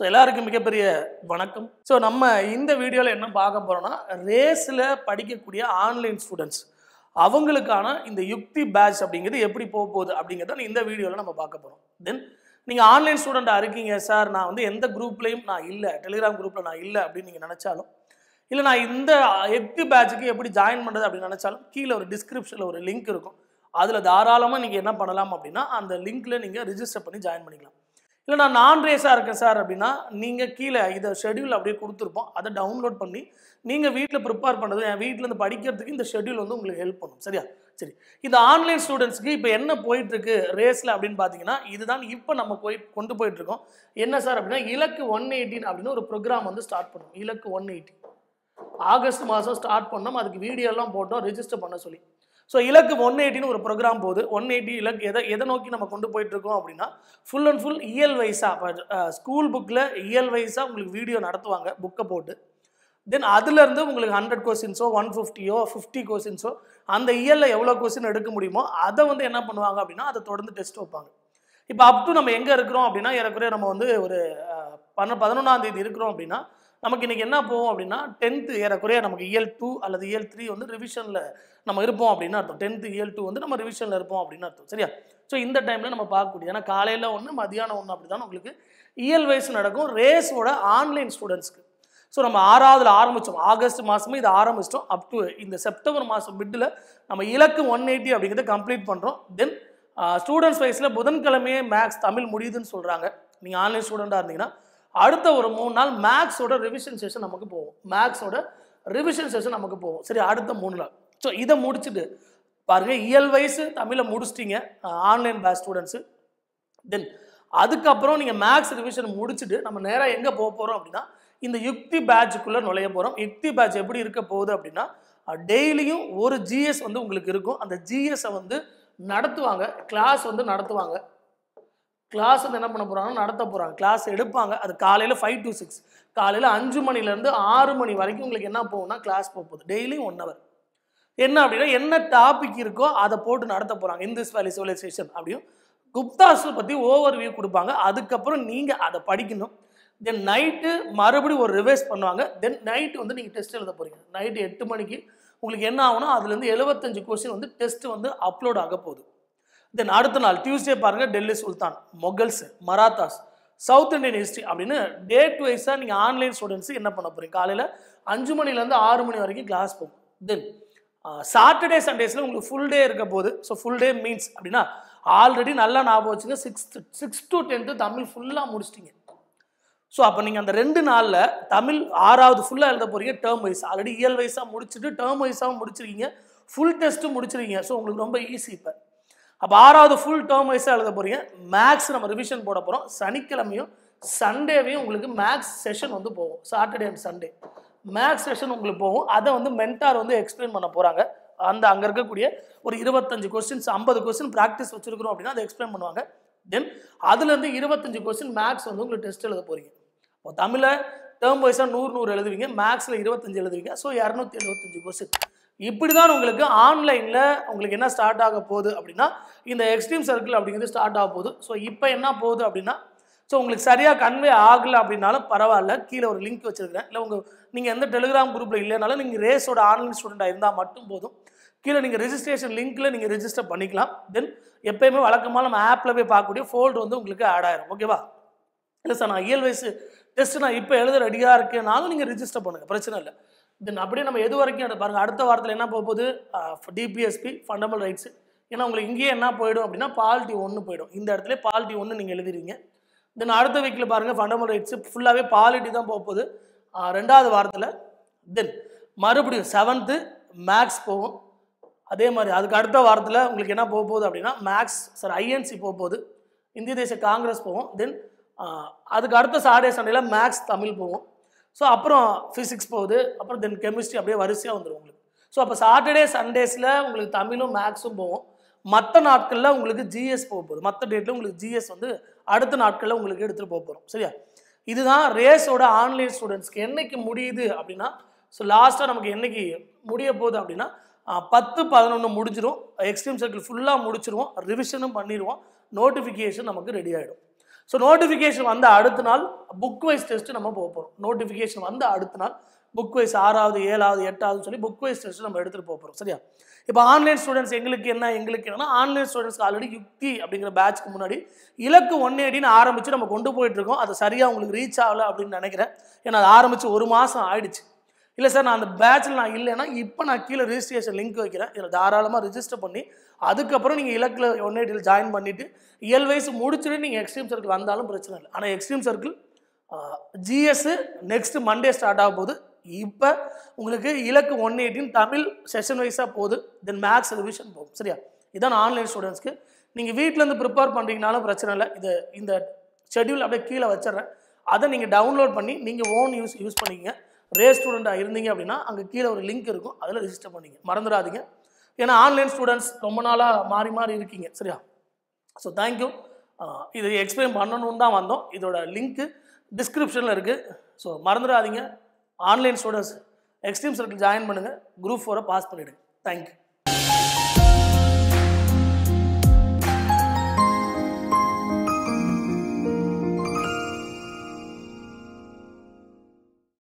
so எல்லாருக்கும் மிகப்பெரிய வணக்கம் ஸோ நம்ம இந்த வீடியோவில் என்ன பார்க்க போகிறோம்னா ரேஸில் படிக்கக்கூடிய ஆன்லைன் ஸ்டூடெண்ட்ஸ் அவங்களுக்கான இந்த யுக்தி பேட்ச் அப்படிங்கிறது எப்படி போக போகுது அப்படிங்கிறத இந்த வீடியோவில் நம்ம பார்க்க போகிறோம் தென் நீங்கள் ஆன்லைன் ஸ்டூடெண்ட்டாக இருக்கீங்க சார் நான் வந்து எந்த குரூப்லேயும் நான் இல்லை டெலிகிராம் குரூப்பில் நான் இல்லை அப்படின்னு நீங்கள் நினச்சாலும் இல்லை நான் இந்த யுக்தி பேட்சுக்கு எப்படி ஜாயின் பண்ணுறது அப்படின்னு நினச்சாலும் கீழே ஒரு டிஸ்கிரிப்ஷனில் ஒரு லிங்க் இருக்கும் அதில் தாராளமாக நீங்கள் என்ன பண்ணலாம் அப்படின்னா அந்த லிங்க்கில் நீங்கள் ரிஜிஸ்டர் பண்ணி ஜாயின் பண்ணிக்கலாம் இல்லை நான் நான் ரேஸாக இருக்கேன் சார் அப்படின்னா நீங்கள் கீழே இதை ஷெடியூல் அப்படியே கொடுத்துருப்போம் அதை டவுன்லோட் பண்ணி நீங்கள் வீட்டில் ப்ரிப்பேர் பண்ணுறது என் வீட்டிலேருந்து படிக்கிறதுக்கு இந்த ஷெடியூல் வந்து உங்களுக்கு ஹெல்ப் பண்ணும் சரியா சரி இந்த ஆன்லைன் ஸ்டூடெண்ட்ஸ்க்கு இப்போ என்ன போயிட்டுருக்கு ரேஸில் அப்படின்னு பார்த்தீங்கன்னா இதுதான் இப்போ நம்ம போய் கொண்டு போயிட்டுருக்கோம் என்ன சார் அப்படின்னா இலக்கு ஒன் எயிட்டின் அப்படின்னு ஒரு ப்ரோக்ராம் வந்து ஸ்டார்ட் பண்ணும் இலக்கு ஒன் எயிட்டி ஆகஸ்ட் மாதம் ஸ்டார்ட் பண்ணோம் அதுக்கு வீடியோலாம் போட்டோம் ரிஜிஸ்டர் பண்ண சொல்லி ஸோ இலக்கு ஒன் எயிட்டின்னு ஒரு ப்ரோக்ராம் போகுது ஒன் எயிட்டி இலக்கு எதை எதை நோக்கி நம்ம கொண்டு போயிட்டுருக்கோம் அப்படின்னா ஃபுல் அண்ட் ஃபுல் இயல் வைஸாக இப்போ ஸ்கூல் புக்கில் இயல் வைஸாக உங்களுக்கு வீடியோ நடத்துவாங்க புக்கை போட்டு தென் அதுலேருந்து உங்களுக்கு ஹண்ட்ரட் கொஸ்டின்ஸோ ஒன் ஃபிஃப்டியோ ஃபிஃப்டி கொஸ்டின்ஸோ அந்த இயலில் எவ்வளோ கொஸ்டின் எடுக்க முடியுமோ அதை வந்து என்ன பண்ணுவாங்க அப்படின்னா அதை தொடர்ந்து டெஸ்ட் வைப்பாங்க இப்போ அப் டு நம்ம எங்கே இருக்கிறோம் அப்படின்னா ஏறக்குறைய நம்ம வந்து ஒரு பன்ன பதினொன்றாம் தேதி இருக்கிறோம் அப்படின்னா நமக்கு இன்றைக்கி என்ன போகும் அப்படின்னா டென்த்து ஏறக்குறைய நமக்கு இயல் டூ அல்லது இயல் த்ரீ வந்து ரிவிஷனில் நம்ம இருப்போம் அப்படின்னு அர்த்தம் டென்த்து இயல் டூ வந்து நம்ம ரிவிஷனில் இருப்போம் அப்படின்னு அர்த்தம் சரியா ஸோ இந்த டைமில் நம்ம பார்க்கக்கூடிய ஏன்னா காலையில் ஒன்று மதியானம் ஒன்று அப்படி தான் உங்களுக்கு இயல் வயசு நடக்கும் ரேஸோட ஆன்லைன் ஸ்டூடெண்ட்ஸ்க்கு ஸோ நம்ம ஆறாவதுல ஆரம்பித்தோம் ஆகஸ்ட் மாதமே இதை ஆரம்பிச்சிட்டோம் அப் டு இந்த செப்டம்பர் மாதம் மிட்டில் நம்ம இலக்கு ஒன் எயிட்டி அப்படிங்கிறத கம்ப்ளீட் பண்ணுறோம் தென் ஸ்டூடெண்ட்ஸ் வைஸில் புதன்கிழமையே மேக்ஸ் தமிழ் முடியுதுன்னு சொல்கிறாங்க நீங்கள் ஆன்லைன் ஸ்டூடெண்ட்டாக இருந்தீங்கன்னா அடுத்த ஒரு மூணு நாள் மேக்ஸோட ரிவிஷன் செஷன் நமக்கு போகும் மேக்ஸோட ரிவிஷன் செஷன் நமக்கு போகும் சரி அடுத்த மூணு நாள் ஸோ இதை முடிச்சுட்டு பாருங்க இயல் வயசு தமிழை முடிச்சிட்டிங்க ஆன்லைன் பேஸ் ஸ்டூடெண்ட்ஸு தென் அதுக்கப்புறம் நீங்கள் மேக்ஸ் ரிவிஷன் முடிச்சுட்டு நம்ம நேராக எங்கே போக போகிறோம் அப்படின்னா இந்த யுக்தி பேட்சுக்குள்ளே நுழைய போகிறோம் யுக்தி பேட்ச் எப்படி இருக்க போகுது அப்படின்னா டெய்லியும் ஒரு ஜிஎஸ் வந்து உங்களுக்கு இருக்கும் அந்த ஜிஎஸை வந்து நடத்துவாங்க கிளாஸ் வந்து நடத்துவாங்க கிளாஸ் வந்து என்ன பண்ண போகிறாங்கன்னா நடத்த போகிறாங்க கிளாஸ் எடுப்பாங்க அது காலையில் ஃபைவ் டு சிக்ஸ் காலையில் அஞ்சு மணிலேருந்து ஆறு மணி வரைக்கும் உங்களுக்கு என்ன போகும்னா கிளாஸ் போகுது டெய்லியும் ஒன் ஹவர் என்ன அப்படின்னா என்ன டாபிக் இருக்கோ அதை போட்டு நடத்த போகிறாங்க இந்துஸ் வேலி சிவிலைசேஷன் அப்படியும் குப்தாஸை பற்றி ஓவர் வியூ கொடுப்பாங்க அதுக்கப்புறம் நீங்கள் அதை படிக்கணும் தென் நைட்டு மறுபடியும் ஒரு ரிவைஸ் பண்ணுவாங்க தென் நைட்டு வந்து நீங்கள் டெஸ்ட் எழுத போகிறீங்க நைட்டு எட்டு மணிக்கு உங்களுக்கு என்ன ஆகுனா அதுலேருந்து எழுபத்தஞ்சு கொஸ்டின் வந்து டெஸ்ட் வந்து அப்லோட் ஆக போகுது தென் அடுத்த நாள் டியூஸ்டே பாருங்கள் டெல்லி சுல்தான் Mughals Marathas south Indian history அப்படின்னு டே டு வைஸாக நீங்கள் ஆன்லைன் ஸ்டூடெண்ட்ஸ் என்ன பண்ண போகிறீங்க காலையில் அஞ்சு மணிலேருந்து ஆறு மணி வரைக்கும் கிளாஸ் போகும் தென் சாட்டர்டே சண்டேஸில் உங்களுக்கு ஃபுல் டே இருக்க போது ஸோ ஃபுல் டே மீன்ஸ் அப்படின்னா ஆல்ரெடி நல்லா ஞாபகம் வச்சுங்க sixth six to tenth Tamil ஃபுல்லாக முடிச்சிட்டிங்க ஸோ அப்போ நீங்கள் அந்த ரெண்டு நாளில் தமிழ் ஆறாவது ஃபுல்லாக எழுத போகிறீங்க டேர்ம் வைஸ் ஆல்ரெடி இயல் வைஸாக முடிச்சுட்டு டேர்ம் வைஸாகவும் முடிச்சிருக்கீங்க ஃபுல் டெஸ்ட்டும் முடிச்சிருக்கீங்க ஸோ உங்களுக்கு ரொம்ப ஈஸி இப்போ அப்போ ஆறாவது ஃபுல் டேர்ம் வைஸாக எழுத போகிறீங்க மேக்ஸ் நம்ம ரிவிஷன் போட போகிறோம் சனிக்கிழமையும் சண்டேவையும் உங்களுக்கு மேக்ஸ் செஷன் வந்து போகும் Saturday and Sunday maths session உங்களுக்கு போகும் அதை வந்து மென்டார் வந்து எக்ஸ்பிளைன் பண்ண போகிறாங்க அந்த அங்கே இருக்கக்கூடிய ஒரு இருபத்தஞ்சு கொஸ்டின்ஸ் ஐம்பது கொஸ்டின் ப்ராக்டிஸ் வச்சுருக்கிறோம் அப்படின்னா அதை எக்ஸ்பிளைன் பண்ணுவாங்க தென் அதுலேருந்து இருபத்தஞ்சு கொஸ்டின் மேக்ஸ் வந்து உங்களுக்கு டெஸ்ட் எழுத போகிறீங்க இப்போ தமிழில் டேர்ம் வைஸாக நூறு நூறு எழுதுவீங்க மேக்ஸில் இருபத்தஞ்சு எழுதுவீங்க ஸோ இரநூத்தி எழுபத்தஞ்சு கொஸ்டின் இப்படி தான் உங்களுக்கு ஆன்லைனில் உங்களுக்கு என்ன ஸ்டார்ட் ஆக போகுது அப்படின்னா இந்த எக்ஸ்ட்ரீம் சர்க்கிள் அப்படிங்கிறது ஸ்டார்ட் ஆக போகுது ஸோ இப்போ என்ன போகுது அப்படின்னா ஸோ உங்களுக்கு சரியாக கன்வே ஆகலை அப்படின்னாலும் பரவாயில்ல கீழே ஒரு லிங்க் வச்சுருக்கிறேன் இல்லை உங்கள் நீங்கள் எந்த டெலிகிராம் குரூப்பில் இல்லைனாலும் நீங்கள் ரேஸோட ஆன்லைன் ஸ்டூடெண்ட்டாக இருந்தால் மட்டும் போதும் கீழே நீங்கள் ரிஜிஸ்ட்ரேஷன் லிங்க்கில் நீங்கள் ரிஜிஸ்டர் பண்ணிக்கலாம் தென் எப்போயுமே வழக்கமாக நம்ம ஆப்பில் போய் பார்க்கக்கூடிய ஃபோல்டு வந்து உங்களுக்கு ஆட் ஆயிரும் ஓகேவா இல்லை சார் நான் இயல் வயசு டெஸ்ட் நான் இப்போ எழுத ரெடியாக இருக்கேனாலும் நீங்கள் ரிஜிஸ்டர் பண்ணுங்கள் பிரச்சனை இல்லை தென் அப்படியே நம்ம எது வரைக்கும் அதை பாருங்கள் அடுத்த வாரத்தில் என்ன போக போகுது டிபிஎஸ்பி ஃபண்டமெண்டல் ரைட்ஸ் ஏன்னா உங்களுக்கு இங்கேயே என்ன போயிடும் அப்படின்னா பாலிட்டி ஒன்று போயிடும் இந்த இடத்துல பாலிட்டி ஒன்று நீங்கள் எழுதிருவீங்க தென் அடுத்த வீக்கில் பாருங்கள் ஃபண்டமெண்டல் ரைட்ஸு ஃபுல்லாகவே பாலிட்டி தான் போக போகுது ரெண்டாவது வாரத்தில் தென் மறுபடியும் செவன்த்து மேக்ஸ் போகும் அதே மாதிரி அதுக்கு அடுத்த வாரத்தில் உங்களுக்கு என்ன போக போகுது அப்படின்னா மேக்ஸ் சார் ஐஎன்சி போக போகுது இந்திய தேச காங்கிரஸ் போவோம் தென் அதுக்கு அடுத்த சாட்டர்டே சண்டையில் மேக்ஸ் தமிழ் போவோம் ஸோ அப்புறம் ஃபிசிக்ஸ் போகுது அப்புறம் தென் கெமிஸ்ட்ரி அப்படியே வரிசையாக வந்துடும் உங்களுக்கு ஸோ அப்போ சாட்டர்டே சண்டேஸில் உங்களுக்கு தமிழும் மேக்ஸும் போகும் மற்ற நாட்களில் உங்களுக்கு ஜிஎஸ் போக போகுது மற்ற டேட்டில் உங்களுக்கு ஜிஎஸ் வந்து அடுத்த நாட்களில் உங்களுக்கு எடுத்துகிட்டு போக போகிறோம் சரியா இதுதான் ரேஸோட ஆன்லைன் ஸ்டூடெண்ட்ஸ்க்கு என்றைக்கு முடியுது அப்படின்னா ஸோ லாஸ்ட்டாக நமக்கு என்றைக்கு முடிய போகுது அப்படின்னா பத்து பதினொன்று முடிஞ்சிடும் எக்ஸ்ட்ரீம் சர்க்கிள் ஃபுல்லாக முடிச்சிருவோம் ரிவிஷனும் பண்ணிடுவோம் நோட்டிஃபிகேஷன் நமக்கு ரெடி ஆகிடும் ஸோ நோட்டிஃபிகேஷன் வந்த அடுத்த நாள் புக் வைஸ் டெஸ்ட்டு நம்ம போக போகிறோம் நோட்டிஃபிகேஷன் வந்த அடுத்த நாள் புக் வைஸ் ஆறாவது ஏழாவது எட்டாவது சொல்லி புக் வைஸ் டெஸ்ட்டு நம்ம எடுத்துகிட்டு போக போகிறோம் சரியா இப்போ ஆன்லைன் ஸ்டூடெண்ட்ஸ் எங்களுக்கு என்ன எங்களுக்கு என்னன்னா ஆன்லைன் ஸ்டூடெண்ட்ஸ் ஆல்ரெடி யுக்தி அப்படிங்கிற பேட்ச்க்கு முன்னாடி இலக்கு ஒன் எயிட்டின்னு ஆரம்பித்து நம்ம கொண்டு போயிட்டுருக்கோம் அது சரியாக உங்களுக்கு ரீச் ஆகலை அப்படின்னு நினைக்கிறேன் ஏன்னா அது ஆரம்பித்து ஒரு மாதம் ஆயிடுச்சு இல்லை சார் நான் அந்த பேட்சில் நான் இல்லைன்னா இப்போ நான் கீழே ரிஜிஸ்ட்ரேஷன் லிங்க் வைக்கிறேன் இதில் தாராளமாக ரிஜிஸ்டர் பண்ணி அதுக்கப்புறம் நீங்கள் இலக்கில் ஒன் எயிட்டில் ஜாயின் பண்ணிவிட்டு இயல் வயசு முடிச்சுட்டு நீங்கள் எக்ஸ்ட்ரீம் சர்க்கிள் வந்தாலும் பிரச்சனை இல்லை ஆனால் extreme circle GS next Monday start ஆக போகுது இப்போ உங்களுக்கு இலக்கு ஒன் எயிட்டின் தமிழ் செஷன் வைஸாக போகுது தென் மேக்ஸ் ரிவிஷன் போகும் சரியா இதான் ஆன்லைன் ஸ்டூடெண்ட்ஸ்க்கு நீங்கள் வீட்டிலேருந்து ப்ரிப்பேர் பண்ணுறீங்கனாலும் பிரச்சனை இல்லை இது இந்த ஷெட்யூல் அப்படியே கீழே வச்சிட்றேன் அதை நீங்கள் டவுன்லோட் பண்ணி நீங்கள் ஓன் யூஸ் யூஸ் பண்ணிக்கங்க ரே ஸ்டூடெண்ட்டாக இருந்தீங்க அப்படின்னா அங்கே கீழே ஒரு லிங்க் இருக்கும் அதில் ரிஜிஸ்டர் பண்ணிங்க மறந்துடாதீங்க ஏன்னா ஆன்லைன் ஸ்டூடெண்ட்ஸ் ரொம்ப நாளாக மாறி மாறி இருக்கீங்க சரியா ஸோ தேங்க்யூ இது எக்ஸ்பிளைன் பண்ணணும்னு தான் வந்தோம் இதோட லிங்க்கு டிஸ்கிரிப்ஷனில் இருக்குது ஸோ மறந்துடாதீங்க online students extreme circle join பண்ணுங்கள் குரூப் ஃபோரை பாஸ் பண்ணிவிடுங்க தேங்க்யூ